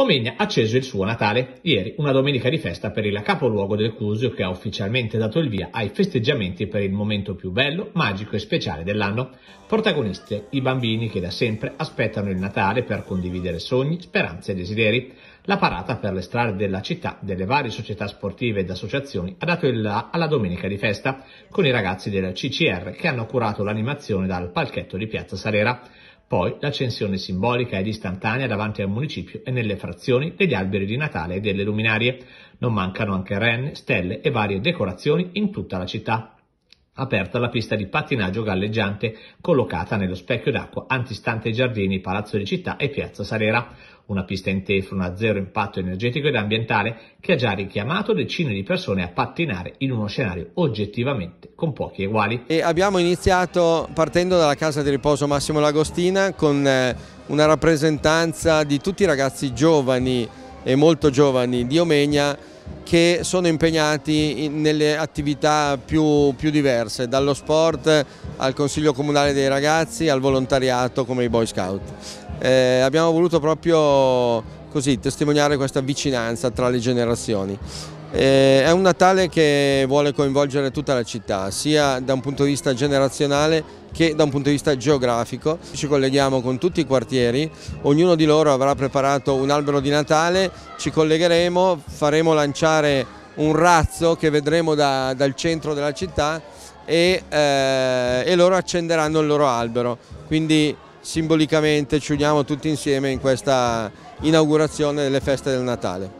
Omegna ha acceso il suo Natale, ieri una domenica di festa per il capoluogo del Cusio che ha ufficialmente dato il via ai festeggiamenti per il momento più bello, magico e speciale dell'anno. Protagoniste i bambini che da sempre aspettano il Natale per condividere sogni, speranze e desideri. La parata per le strade della città delle varie società sportive ed associazioni ha dato il là alla domenica di festa con i ragazzi del CCR che hanno curato l'animazione dal palchetto di Piazza Sarera. Poi l'accensione simbolica ed istantanea davanti al municipio e nelle frazioni degli alberi di Natale e delle luminarie. Non mancano anche renne, stelle e varie decorazioni in tutta la città aperta la pista di pattinaggio galleggiante collocata nello specchio d'acqua antistante i giardini Palazzo di Città e Piazza Sarera, una pista in teflon a zero impatto energetico ed ambientale che ha già richiamato decine di persone a pattinare in uno scenario oggettivamente con pochi eguali. E abbiamo iniziato partendo dalla casa di riposo Massimo Lagostina con eh, una rappresentanza di tutti i ragazzi giovani e molto giovani di Omegna che sono impegnati nelle attività più, più, diverse, dallo sport al Consiglio Comunale dei Ragazzi al volontariato come i Boy Scout. Eh, abbiamo voluto proprio così testimoniare questa vicinanza tra le generazioni. Eh, è un Natale che vuole coinvolgere tutta la città, sia da un punto di vista generazionale che da un punto di vista geografico. Ci colleghiamo con tutti i quartieri, ognuno di loro avrà preparato un albero di Natale, ci collegheremo, faremo lanciare un razzo che vedremo da, dal centro della città e, eh, e loro accenderanno il loro albero. Quindi simbolicamente ci uniamo tutti insieme in questa inaugurazione delle feste del Natale.